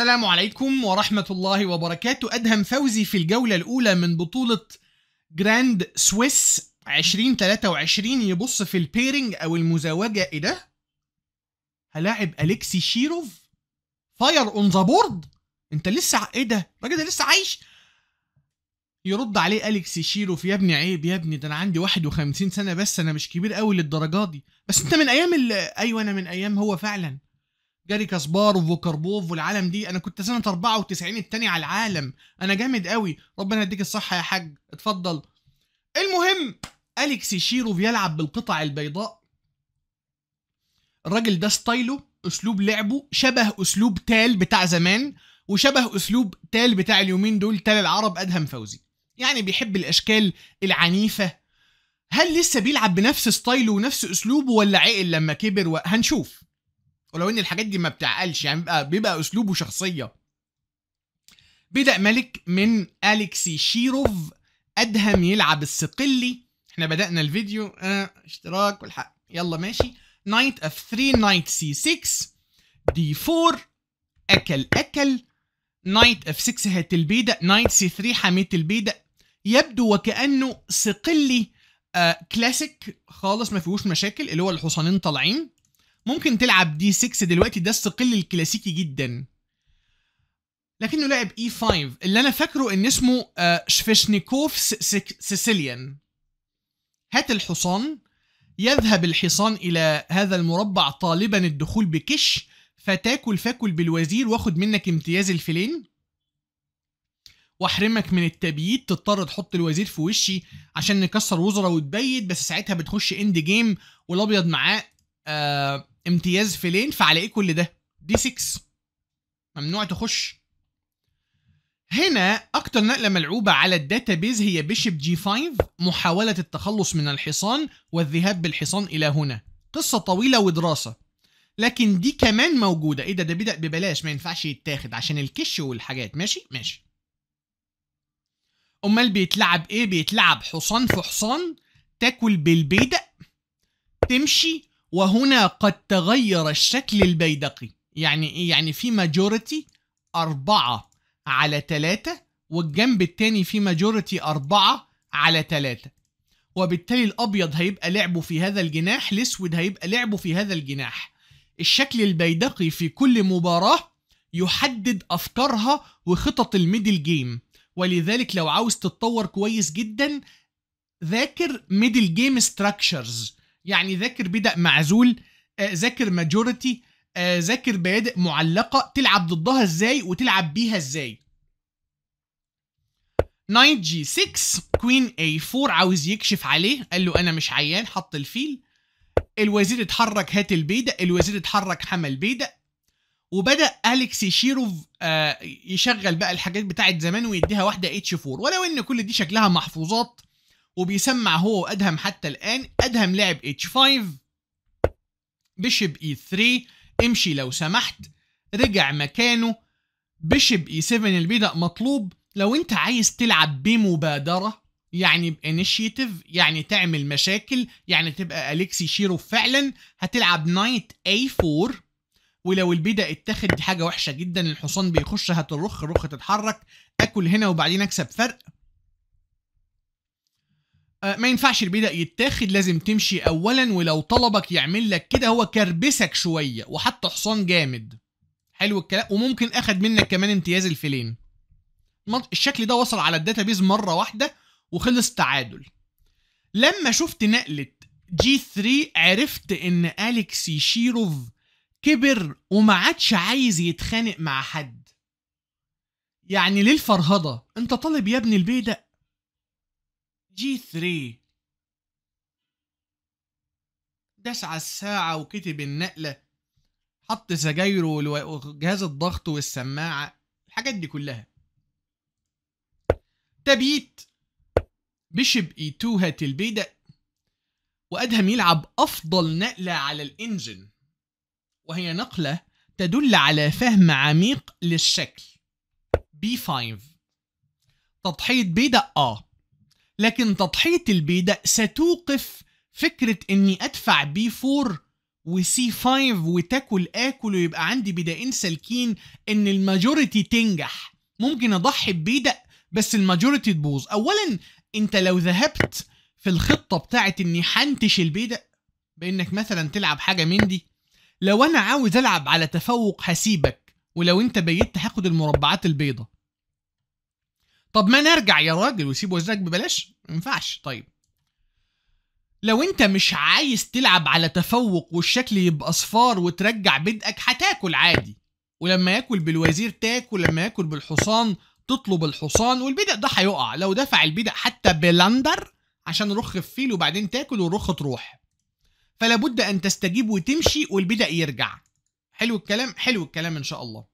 السلام عليكم ورحمة الله وبركاته أدهم فوزي في الجولة الأولى من بطولة جراند سويس 2023 يبص في البيرنج أو المزاوجة إيه ده؟ هلاعب أليكسي شيروف فاير أون ذا بورد أنت لسه إيه ده؟ الراجل ده لسه عايش يرد عليه أليكسي شيروف يا ابني عيب يا ابني ده أنا عندي 51 سنة بس أنا مش كبير قوي للدرجة دي بس أنت من أيام ال... أيوه أنا من أيام هو فعلا جاري كاسبار وفوكربوف والعالم دي انا كنت سنه 94 التاني على العالم انا جامد قوي ربنا يديك الصحه يا حاج اتفضل المهم اليكس شيرو بيلعب بالقطع البيضاء الراجل ده ستايله اسلوب لعبه شبه اسلوب تال بتاع زمان وشبه اسلوب تال بتاع اليومين دول تال العرب ادهم فوزي يعني بيحب الاشكال العنيفه هل لسه بيلعب بنفس ستايله ونفس اسلوبه ولا عقل لما كبر هنشوف ولو ان الحاجات دي ما بتعقلش يعني بيبقى, بيبقى اسلوبه شخصيه بدا ملك من اليكسي شيروف ادهم يلعب السقلي احنا بدانا الفيديو اه اشتراك والحق يلا ماشي نايت اف 3 نايت سي 6 دي 4 اكل اكل نايت اف 6 هات البيدا نايت سي 3 حميت البيدا يبدو وكانه سقلي آه كلاسيك خالص ما فيهوش مشاكل اللي هو الحصانين طالعين ممكن تلعب دي 6 دلوقتي ده استقل الكلاسيكي جدا لكنه لعب اي e 5 اللي انا فاكره ان اسمه شفشنيكوف آه، سيسيليان هات الحصان يذهب الحصان الى هذا المربع طالبا الدخول بكش فتاكل فاكل بالوزير واخد منك امتياز الفلين واحرمك من التبييت تضطر تحط الوزير في وشي عشان نكسر وزراء وتبيت بس ساعتها بتخش اند جيم والابيض معاه آه امتياز في لين فعلى ايه كل ده دي 6 ممنوع تخش هنا اكتر نقله ملعوبه على الداتابيز هي بيشب جي 5 محاوله التخلص من الحصان والذهاب بالحصان الى هنا قصه طويله ودراسه لكن دي كمان موجوده ايه ده ده بدا ببلاش ما ينفعش يتاخد عشان الكش والحاجات ماشي ماشي امال بيتلعب ايه بيتلعب حصان في حصان تاكل بالبيدق تمشي وهنا قد تغير الشكل البيدقي يعني إيه؟ يعني في ماجورتي أربعة على ثلاثة والجنب التاني في ماجورتي أربعة على ثلاثة وبالتالي الأبيض هيبقى لعبه في هذا الجناح الأسود هيبقى لعبه في هذا الجناح الشكل البيدقي في كل مباراة يحدد أفكارها وخطط الميدل جيم ولذلك لو عاوز تتطور كويس جدا ذاكر ميدل جيم ستراكشرز يعني ذاكر بدأ معزول آه، ذاكر ماجورتي آه، ذاكر بادئ معلقه تلعب ضدها ازاي وتلعب بيها ازاي نايت جي 6 كوين اي 4 عاوز يكشف عليه قال له انا مش عيان حط الفيل الوزير اتحرك هات البيدق الوزير اتحرك حمل البيدق وبدا اليكس شيروف آه يشغل بقى الحاجات بتاعت زمان ويديها واحده اتش 4 ولو ان كل دي شكلها محفوظات وبيسمع هو وادهم حتى الان ادهم لعب h 5 بشب e 3 امشي لو سمحت رجع مكانه بشب e 7 البيدق مطلوب لو انت عايز تلعب بمبادره يعني بانيشيتيف يعني تعمل مشاكل يعني تبقى اليكسي شيروف فعلا هتلعب نايت a 4 ولو البيدق اتاخد دي حاجه وحشه جدا الحصان بيخش هات الرخ الرخ تتحرك اكل هنا وبعدين اكسب فرق آه، ما ينفعش البدأ يتاخد لازم تمشي اولا ولو طلبك يعمل لك كده هو كربسك شويه وحط حصان جامد حلو الكلام وممكن اخد منك كمان امتياز الفيلين الشكل ده وصل على الداتابيز مره واحده وخلص تعادل لما شفت نقله جي 3 عرفت ان اليكس يشيروف كبر وما عادش عايز يتخانق مع حد يعني ليه الفرهده انت طالب يا ابني البيدق جي 3 داس على الساعة وكتب النقلة حط سجايره وجهاز الضغط والسماعة الحاجات دي كلها تبيت بيشب اي هات البيدق وأدهم يلعب أفضل نقلة على الإنجن وهي نقلة تدل على فهم عميق للشكل B5 تضحية بيدا آه لكن تضحية ده ستوقف فكرة اني ادفع بي 4 وسي 5 وتاكل اكل ويبقى عندي بدائين سالكين ان الماجوريتي تنجح ممكن اضحي ده بس الماجوريتي تبوظ اولا انت لو ذهبت في الخطه بتاعت اني حنتش ده بانك مثلا تلعب حاجه من دي لو انا عاوز العب على تفوق هسيبك ولو انت بيت هاخد المربعات البيضه طب ما نرجع يا راجل وسيب وزنك ببلاش ما ينفعش طيب لو انت مش عايز تلعب على تفوق والشكل يبقى صفار وترجع بدقك هتاكل عادي ولما ياكل بالوزير تاكل ولما ياكل بالحصان تطلب الحصان والبدق ده هيقع لو دفع البدق حتى بلندر عشان رخ فيل وبعدين تاكل والرخ تروح فلابد ان تستجيب وتمشي والبدق يرجع حلو الكلام حلو الكلام ان شاء الله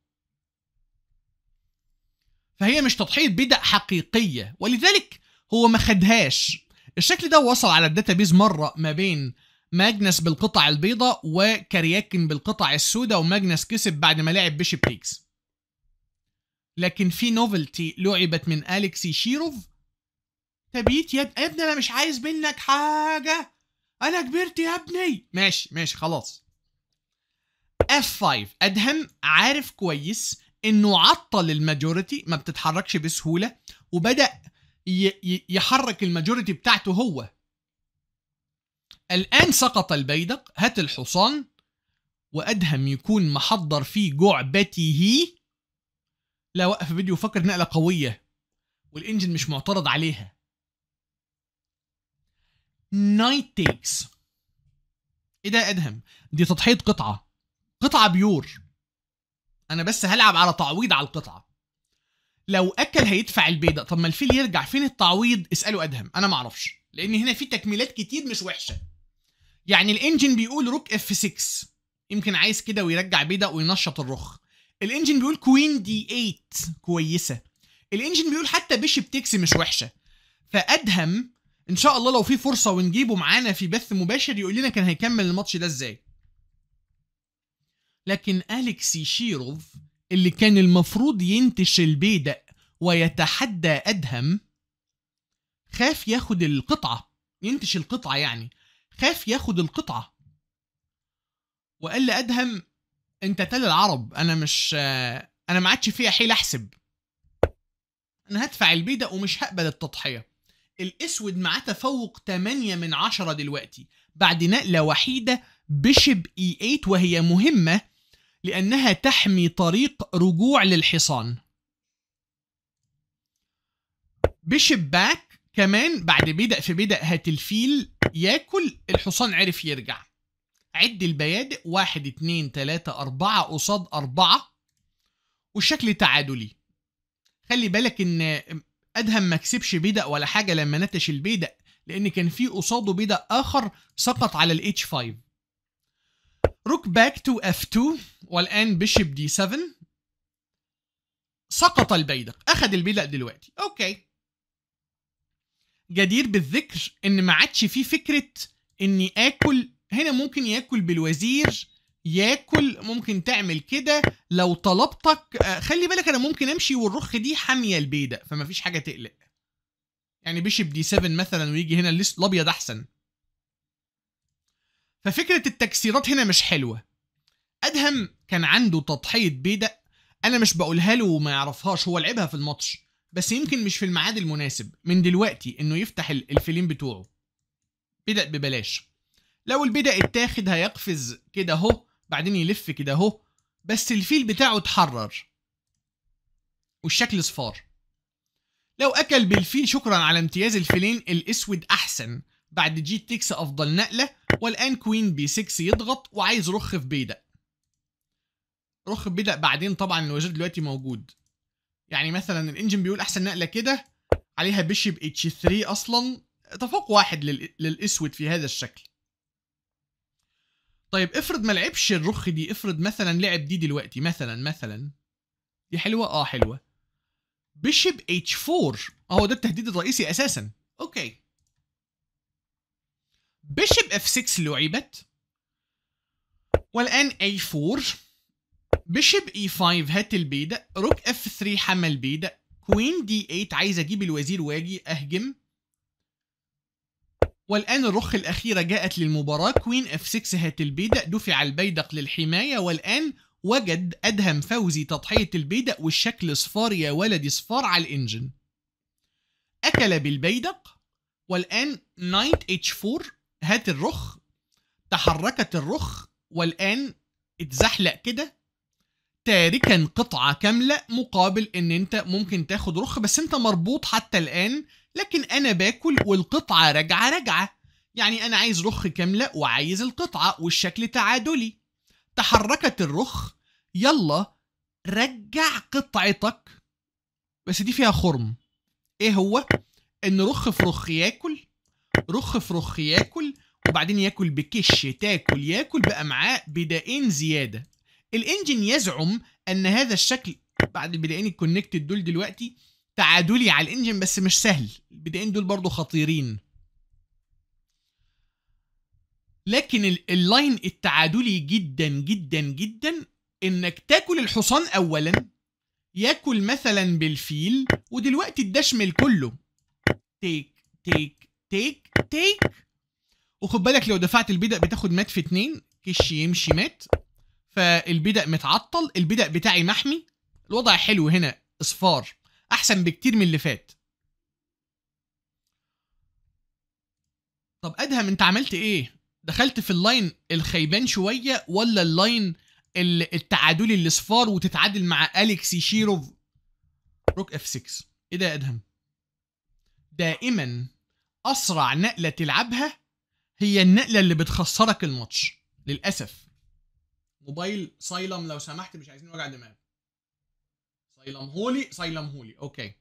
فهي مش تضحيه بدء حقيقيه ولذلك هو ما خدهاش الشكل ده وصل على الداتابيز مره ما بين ماجنس بالقطع البيضاء وكرياكن بالقطع السوداء وماجنس كسب بعد ما لعب بيشيب بيكس لكن في نوفلتي لعبت من اليكسي شيروف تبيت يا ابني انا مش عايز منك حاجه انا كبرت يا ابني ماشي ماشي خلاص F5 ادهم عارف كويس انه عطل الماجوريتي ما بتتحركش بسهوله وبدا يحرك الماجوريتي بتاعته هو الان سقط البيدق هات الحصان وادهم يكون محضر في جعبته لا وقف فيديو فكر نقله قويه والانجن مش معترض عليها نايت تيكس ايه ده ادهم دي تضحيه قطعه قطعه بيور انا بس هلعب على تعويض على القطعه لو اكل هيدفع البيضه طب ما الفيل يرجع فين التعويض اساله ادهم انا معرفش لان هنا في تكميلات كتير مش وحشه يعني الانجن بيقول روك اف 6 يمكن عايز كده ويرجع بيضه وينشط الرخ الانجن بيقول كوين دي 8 كويسه الانجن بيقول حتى بيشب تكس مش وحشه فادهم ان شاء الله لو في فرصه ونجيبه معانا في بث مباشر يقول لنا كان هيكمل الماتش ده ازاي لكن أليكسي شيروف اللي كان المفروض ينتش البيدق ويتحدى أدهم خاف ياخد القطعة ينتش القطعة يعني خاف ياخد القطعة وقال لأدهم أنت تل العرب أنا مش أنا ما عادش فيها حيل أحسب أنا هدفع البيدق ومش هقبل التضحية الأسود معاه تفوق 8 من 10 دلوقتي بعد نقلة وحيدة بشب إي 8 وهي مهمة لأنها تحمي طريق رجوع للحصان بشباك كمان بعد بدأ في بدأ الفيل ياكل الحصان عرف يرجع عد البيادق واحد اتنين تلاتة أربعة قصاد أربعة والشكل تعادلي خلي بالك إن أدهم ما كسبش بيدق ولا حاجة لما نتش البيدق لأن كان في قصاده بيدق آخر سقط على ال H5 روك باك تو F2 والآن بيشب دي 7 سقط البيدق أخذ البيدق دلوقتي أوكي جدير بالذكر إن ما عادش فيه فكرة إني آكل هنا ممكن ياكل بالوزير ياكل ممكن تعمل كده لو طلبتك آه، خلي بالك انا ممكن امشي والرخ دي حاميه البيدق فما فيش حاجه تقلق يعني بيشب دي 7 مثلا ويجي هنا الابيض احسن ففكره التكسيرات هنا مش حلوه ادهم كان عنده تضحيه بيدق انا مش بقولها له وما يعرفهاش هو لعبها في الماتش بس يمكن مش في الميعاد المناسب من دلوقتي انه يفتح الفيلم بتوعه بدأ ببلاش لو البدأ اتاخد هيقفز كده اهو بعدين يلف كده اهو بس الفيل بتاعه اتحرر والشكل صفار لو اكل بالفيل شكرا على امتياز الفيلين الاسود احسن بعد جي تكس افضل نقله والان كوين بي 6 يضغط وعايز رخ في بيدق رخ بدأ بعدين طبعا الوزير دلوقتي موجود يعني مثلا الانجن بيقول احسن نقله كده عليها بيشب اتش 3 اصلا تفوق واحد لل... للاسود في هذا الشكل طيب افرض ما لعبش الرخ دي افرض مثلا لعب دي دلوقتي مثلا مثلا دي حلوه اه حلوه بيشب اتش 4 اهو ده التهديد الرئيسي اساسا اوكي بيشب اف 6 لعبت والان اي 4 بشب اي 5 هات البيدق روك اف 3 حمى البيدق كوين دي 8 عايز اجيب الوزير واجي اهجم والآن الرخ الأخيرة جاءت للمباراة كوين اف 6 هات البيدق دفع البيدق للحماية والآن وجد أدهم فوزي تضحية البيدق والشكل صفار يا ولدي صفار على الإنجن أكل بالبيدق والآن نايت اتش 4 هات الرخ تحركت الرخ والآن اتزحلق كده تاركا قطعة كاملة مقابل ان انت ممكن تاخد رخ بس انت مربوط حتى الان لكن انا باكل والقطعة راجعة راجعة يعني انا عايز رخ كاملة وعايز القطعة والشكل تعادلي تحركت الرخ يلا رجع قطعتك بس دي فيها خرم ايه هو ان رخ في رخ ياكل رخ في رخ ياكل وبعدين ياكل بكش تاكل ياكل بامعاء بدائين زياده الانجن يزعم ان هذا الشكل بعد البدائين الكونكتد دول دلوقتي تعادلي على الانجن بس مش سهل البدائين دول برضو خطيرين لكن اللاين التعادلي جدا جدا جدا انك تاكل الحصان اولا ياكل مثلا بالفيل ودلوقتي الدشمل كله تيك تيك تيك تيك وخد بالك لو دفعت البدأ بتاخد مات في اتنين كش يمشي مات فالبدأ متعطل البدأ بتاعي محمي الوضع حلو هنا اصفار احسن بكتير من اللي فات طب ادهم انت عملت ايه دخلت في اللاين الخيبان شويه ولا اللاين التعادلي اللي صفار وتتعادل مع اليكسي شيروف روك اف 6 ايه ده يا ادهم دائما اسرع نقله تلعبها هي النقله اللي بتخسرك الماتش للاسف موبايل سايلم لو سمحت مش عايزين وجع دماغ سايلم هولي سايلم هولي اوكي يا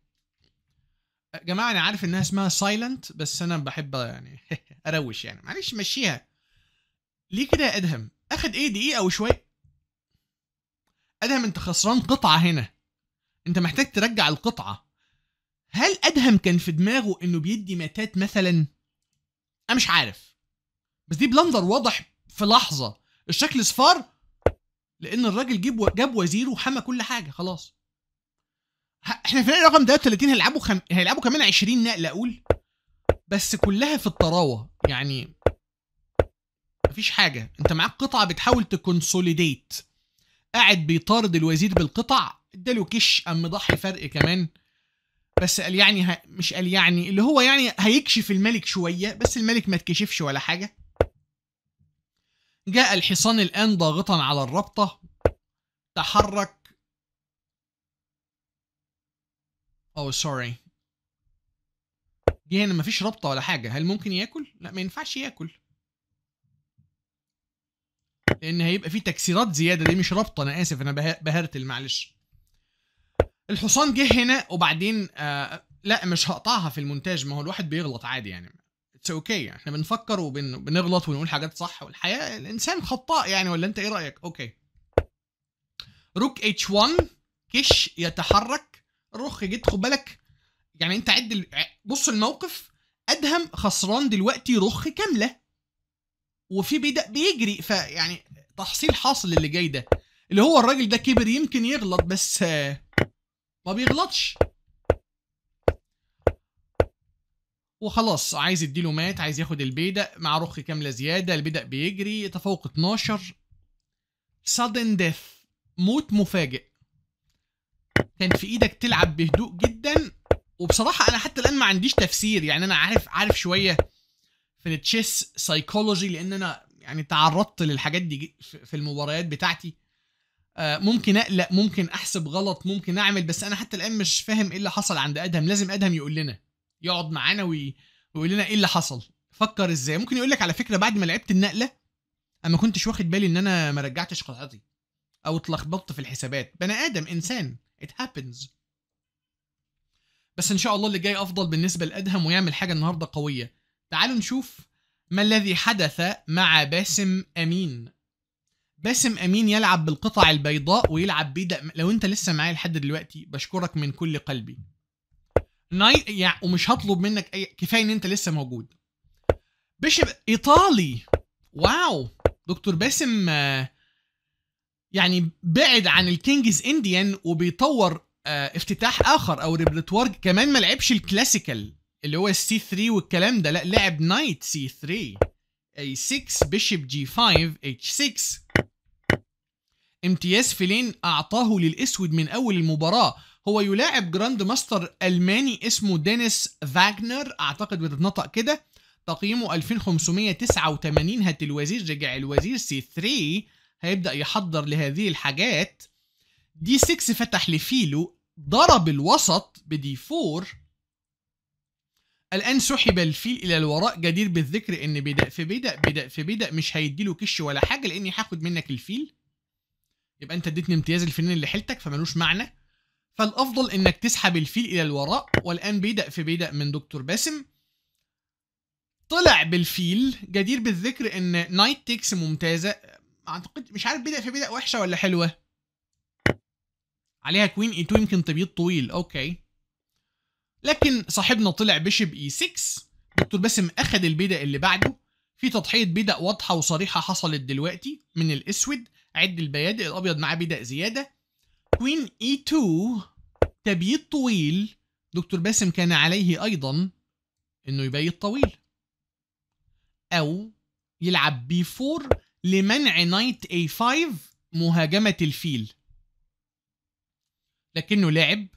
أه، جماعه انا عارف انها اسمها سايلنت بس انا بحب يعني اروش يعني معلش مشيها ليه كده يا ادهم اخد ايه دقيقه وشويه ادهم انت خسران قطعه هنا انت محتاج ترجع القطعه هل ادهم كان في دماغه انه بيدي ماتات مثلا انا مش عارف بس دي بلندر واضح في لحظه الشكل صفار لان الراجل جاب جاب وزيره وحمى كل حاجه خلاص احنا في الرقم ده 30 هيلعبوا خم... هيلعبوا كمان 20 نقله اقول بس كلها في الطراوه يعني مفيش حاجه انت معاك قطعه بتحاول تكونسوليديت قاعد بيطارد الوزير بالقطع اداله كش قام مضحي فرق كمان بس قال يعني ه... مش قال يعني اللي هو يعني هيكشف الملك شويه بس الملك ما تكشفش ولا حاجه جاء الحصان الآن ضاغطا على الرابطة تحرك أو سوري جه هنا مفيش رابطة ولا حاجة هل ممكن ياكل؟ لا ما ينفعش ياكل لأن هيبقى فيه تكسيرات زيادة دي مش رابطة أنا آسف أنا بهرتل معلش الحصان جه هنا وبعدين آه لا مش هقطعها في المونتاج ما هو الواحد بيغلط عادي يعني اتس اوكي okay. احنا بنفكر وبنغلط ونقول حاجات صح والحياه الانسان خطاء يعني ولا انت ايه رايك؟ اوكي. Okay. روك اتش 1 كش يتحرك رخ جيت خد بالك يعني انت عد بص الموقف ادهم خسران دلوقتي رخ كامله وفي بيدا بيجري فيعني تحصيل حاصل اللي جاي ده اللي هو الراجل ده كبر يمكن يغلط بس ما بيغلطش وخلاص عايز يديله مات عايز ياخد البيدق مع رخ كامله زياده البيدق بيجري تفوق 12 sudden death موت مفاجئ كان في ايدك تلعب بهدوء جدا وبصراحه انا حتى الان ما عنديش تفسير يعني انا عارف عارف شويه في التشيس سايكولوجي لان انا يعني تعرضت للحاجات دي في المباريات بتاعتي آه، ممكن اقلق ممكن احسب غلط ممكن اعمل بس انا حتى الان مش فاهم ايه اللي حصل عند ادهم لازم ادهم يقول لنا يقعد معانا ويقول لنا ايه اللي حصل فكر ازاي ممكن يقول لك على فكره بعد ما لعبت النقله انا ما كنتش واخد بالي ان انا ما رجعتش قطعتي او اتلخبطت في الحسابات بني ادم انسان ات هابنز بس ان شاء الله اللي جاي افضل بالنسبه لادهم ويعمل حاجه النهارده قويه تعالوا نشوف ما الذي حدث مع باسم امين باسم امين يلعب بالقطع البيضاء ويلعب بيد لو انت لسه معايا لحد دلوقتي بشكرك من كل قلبي ناي... يعني ومش هطلب منك اي كفايه ان انت لسه موجود بشب ايطالي واو دكتور باسم آه، يعني بعد عن الكينجز انديان وبيطور آه، افتتاح اخر او ريبرتوار كمان ما لعبش الكلاسيكال اللي هو السي 3 والكلام ده لا لعب نايت سي 3 اي 6 بيشب جي 5 اتش 6 امتياز فيلين اعطاه للاسود من اول المباراه هو يلاعب جراند ماستر ألماني اسمه دينيس فاجنر أعتقد بتتنطق كده تقييمه 2589 هات الوزير رجع الوزير سي 3 هيبدأ يحضر لهذه الحاجات دي 6 فتح لفيلو ضرب الوسط بدي 4 الآن سحب الفيل إلى الوراء جدير بالذكر إن بدأ في بدأ بدأ في بدأ مش هيدي له كش ولا حاجة لأني هاخد منك الفيل يبقى أنت اديتني امتياز الفنان اللي حيلتك فمالوش معنى فالافضل انك تسحب الفيل الى الوراء والان بيدا في بيدا من دكتور باسم طلع بالفيل جدير بالذكر ان نايت تيكس ممتازه اعتقد مش عارف بيدا في بيدا وحشه ولا حلوه عليها كوين اي 2 يمكن تبيض طويل اوكي لكن صاحبنا طلع بشب اي e 6 دكتور باسم اخد البيدا اللي بعده في تضحيه بيدق واضحه وصريحه حصلت دلوقتي من الاسود عد البيادق الابيض معاه بيدق زياده كوين اي 2 تبييض طويل دكتور باسم كان عليه ايضا انه يبيض طويل او يلعب بي 4 لمنع نايت اي 5 مهاجمة الفيل لكنه لعب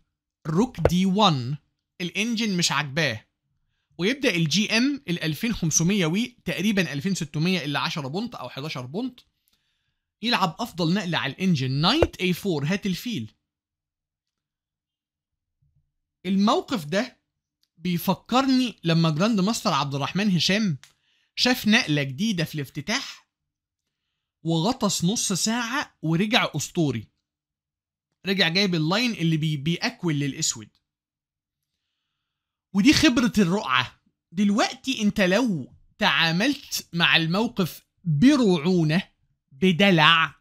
روك دي 1 الانجن مش عاجباه ويبدا الجي ام ال 2500 وي تقريبا 2600 الا 10 بونت او 11 بونت يلعب افضل نقله على الانجن نايت اي 4 هات الفيل الموقف ده بيفكرني لما جراند ماستر عبد الرحمن هشام شاف نقله جديده في الافتتاح وغطس نص ساعه ورجع اسطوري رجع جايب اللاين اللي بي بيأكل للاسود ودي خبره الرقعه دلوقتي انت لو تعاملت مع الموقف برعونه بدلع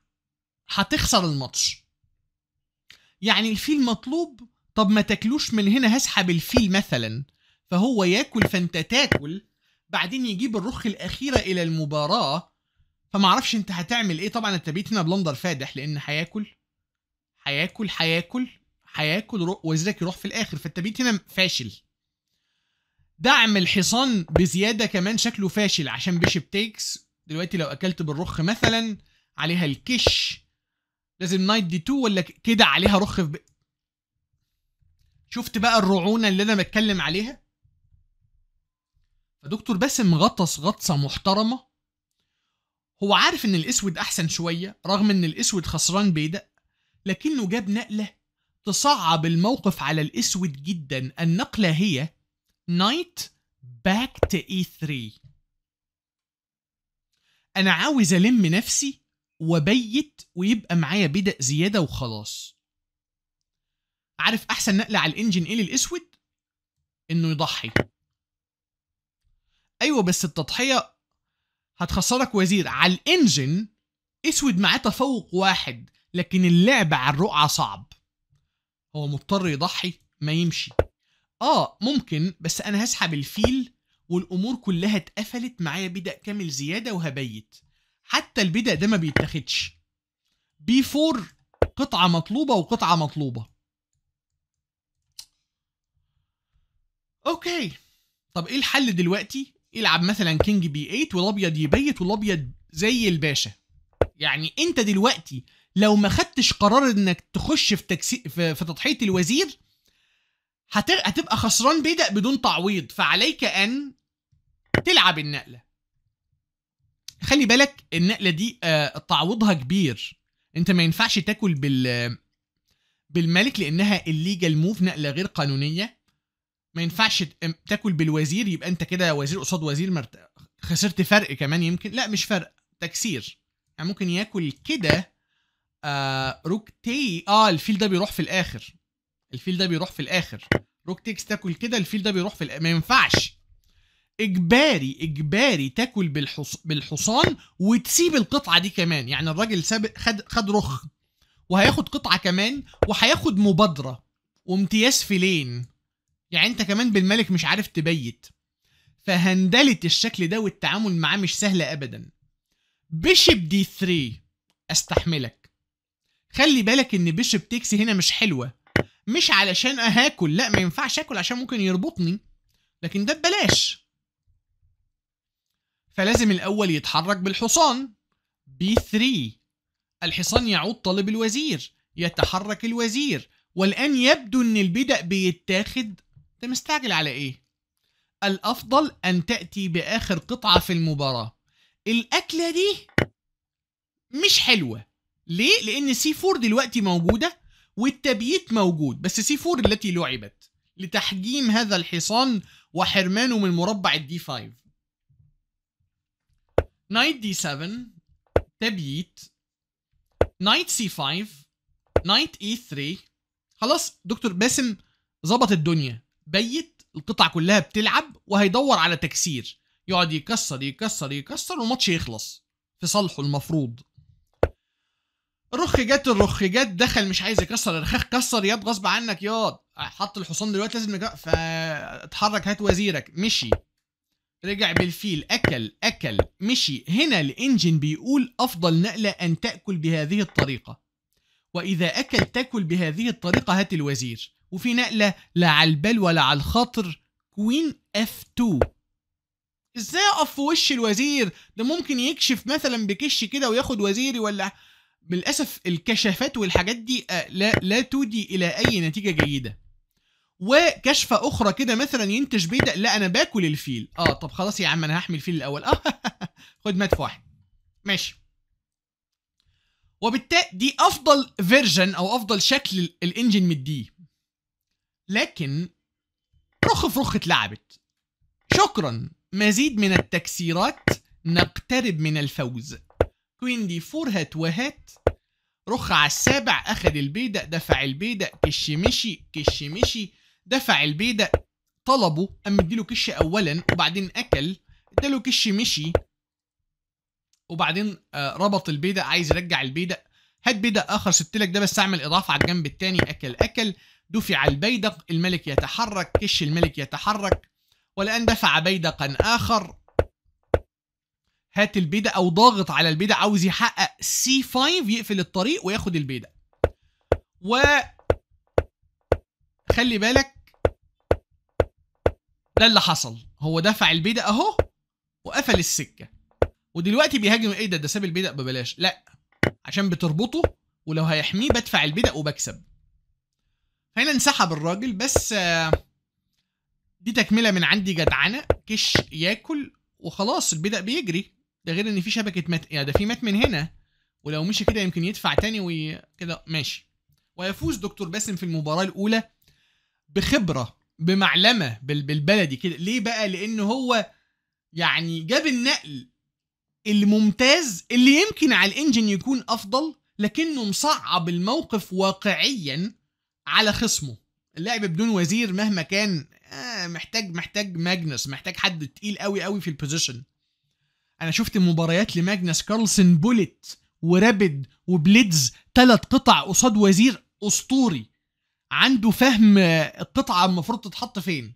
هتخسر الماتش يعني الفيل مطلوب طب ما تاكلوش من هنا هسحب الفيل مثلا فهو ياكل فانت تاكل بعدين يجيب الرخ الاخيره الى المباراه فمعرفش انت هتعمل ايه طبعا التبيت هنا بلندر فادح لان هياكل هياكل هياكل هياكل وزيك يروح في الاخر فالتبيت هنا فاشل دعم الحصان بزياده كمان شكله فاشل عشان بيشب تيكس دلوقتي لو اكلت بالرخ مثلا عليها الكش لازم نايت دي 2 ولا كده عليها رخ في ب... شفت بقى الرعونه اللي انا بتكلم عليها فدكتور باسم غطس غطسه محترمه هو عارف ان الاسود احسن شويه رغم ان الاسود خسران بيدق لكنه جاب نقله تصعب الموقف على الاسود جدا النقله هي نايت باك تو اي 3 انا عاوز الم نفسي وبيت ويبقى معايا بدأ زياده وخلاص عارف احسن نقله على الانجن ايه الاسود انه يضحي ايوه بس التضحيه هتخسرك وزير على الانجن اسود معاه تفوق واحد لكن اللعب على الرقعه صعب هو مضطر يضحي ما يمشي اه ممكن بس انا هسحب الفيل والامور كلها اتقفلت معايا بدأ كامل زياده وهبيت حتى البدأ ده ما بيتاخدش بي 4 قطعه مطلوبه وقطعه مطلوبه اوكي طب ايه الحل دلوقتي العب مثلا كينج بي 8 والابيض يبيت والابيض زي الباشا يعني انت دلوقتي لو ما خدتش قرار انك تخش في تكسي في, في تضحيه الوزير هتر... هتبقى خسران بيدق بدون تعويض فعليك ان تلعب النقله خلي بالك النقله دي آه، تعويضها كبير انت ما ينفعش تاكل بال بالملك لانها الليجال موف نقله غير قانونيه ما ينفعش تاكل بالوزير يبقى انت كده وزير قصاد وزير مرت... خسرت فرق كمان يمكن لا مش فرق تكسير يعني ممكن ياكل كده آه روك تي اه الفيل ده بيروح في الاخر الفيل ده بيروح في الاخر روك تيكس تاكل كده الفيل ده بيروح في الاخر ما ينفعش اجباري اجباري تاكل بالحص... بالحصان وتسيب القطعه دي كمان يعني الراجل ساب خد خد رخ وهياخد قطعه كمان وهياخد مبادره وامتياز لين يعني انت كمان بالملك مش عارف تبيت فهندله الشكل ده والتعامل معاه مش سهل ابدا بيشب دي 3 استحملك خلي بالك ان بيشب تيكس هنا مش حلوه مش علشان هاكل لا ما ينفعش اكل عشان ممكن يربطني لكن ده ببلاش فلازم الاول يتحرك بالحصان بي 3 الحصان يعود طالب الوزير يتحرك الوزير والآن يبدو أن البدأ بيتاخد انت مستعجل على إيه؟ الأفضل أن تأتي بآخر قطعة في المباراة الأكلة دي مش حلوة ليه؟ لأن سي 4 دلوقتي موجودة والتبييت موجود بس سي4 التي لعبت لتحجيم هذا الحصان وحرمانه من مربع الدي 5 نايت دي 7 تبييت نايت سي 5 نايت اي 3 خلاص دكتور باسم ظبط الدنيا بيت القطع كلها بتلعب وهيدور على تكسير يقعد يكسر يكسر يكسر والماتش يخلص في صالحه المفروض رخ جت الرخ جت دخل مش عايز يكسر الرخاخ كسر ياض غصب عنك ياض حط الحصان دلوقتي لازم فاتحرك هات وزيرك مشي رجع بالفيل اكل اكل مشي هنا الانجن بيقول افضل نقله ان تاكل بهذه الطريقه واذا اكل تاكل بهذه الطريقه هات الوزير وفي نقله لا على البال ولا على الخاطر كوين اف 2 ازاي اقف في وش الوزير ده ممكن يكشف مثلا بكش كده وياخد وزيري ولا للاسف الكشافات والحاجات دي آه، لا لا تودي الى اي نتيجه جيده وكشفه اخرى كده مثلا ينتج بيدا لا انا باكل الفيل اه طب خلاص يا عم انا هحمي الفيل الاول اه خد مدفوع واحد ماشي وبالتالي دي افضل فيرجن او افضل شكل الانجن مديه لكن رخ في رخ اتلعبت شكرا مزيد من التكسيرات نقترب من الفوز كوين دي 4 هات وهات رخ على السابع اخد البيدق دفع البيدق كش مشي دفع البيدق طلبه قام مديله كش اولا وبعدين اكل اداله كش مشي وبعدين ربط البيدق عايز يرجع البيدق هات بيدق اخر سبتلك ده بس اعمل اضافه على الجنب التاني اكل اكل دفع البيدق الملك يتحرك كش الملك يتحرك والان دفع بيدقا اخر هات البيدا او ضاغط على البيدا عاوز يحقق سي 5 يقفل الطريق وياخد البيدا و خلي بالك ده اللي حصل هو دفع البيدا اهو وقفل السكه ودلوقتي بيهاجم ايه ده ده ساب البيدا ببلاش لا عشان بتربطه ولو هيحميه بدفع البيدا وبكسب هنا انسحب الراجل بس دي تكمله من عندي جدعنه كش ياكل وخلاص البيدا بيجري ده غير ان في شبكه مات يعني ده في مات من هنا ولو مشي كده يمكن يدفع تاني وكده ماشي ويفوز دكتور باسم في المباراه الاولى بخبره بمعلمه بالبلدي كده ليه بقى لان هو يعني جاب النقل الممتاز اللي يمكن على الانجن يكون افضل لكنه مصعب الموقف واقعيا على خصمه اللعب بدون وزير مهما كان آه، محتاج محتاج ماجنس محتاج حد تقيل قوي قوي في البوزيشن انا شفت مباريات لماجنس كارلسن بوليت ورابد وبليدز ثلاث قطع قصاد وزير اسطوري عنده فهم القطعه المفروض تتحط فين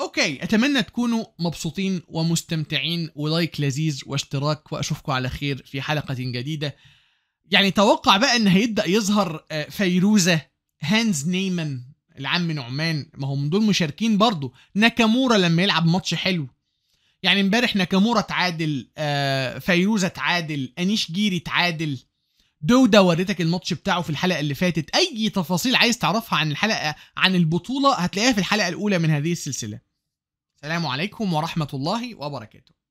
اوكي اتمنى تكونوا مبسوطين ومستمتعين ولايك لذيذ واشتراك واشوفكم على خير في حلقه جديده يعني توقع بقى ان هيبدا يظهر آه، فيروزه هانز نيمان العم نعمان ما هم دول مشاركين برضه ناكامورا لما يلعب ماتش حلو يعني امبارح ناكامورا تعادل آه فيروزه تعادل انيش جيري تعادل دوده وريتك الماتش بتاعه في الحلقه اللي فاتت اي تفاصيل عايز تعرفها عن الحلقه عن البطوله هتلاقيها في الحلقه الاولى من هذه السلسله سلام عليكم ورحمه الله وبركاته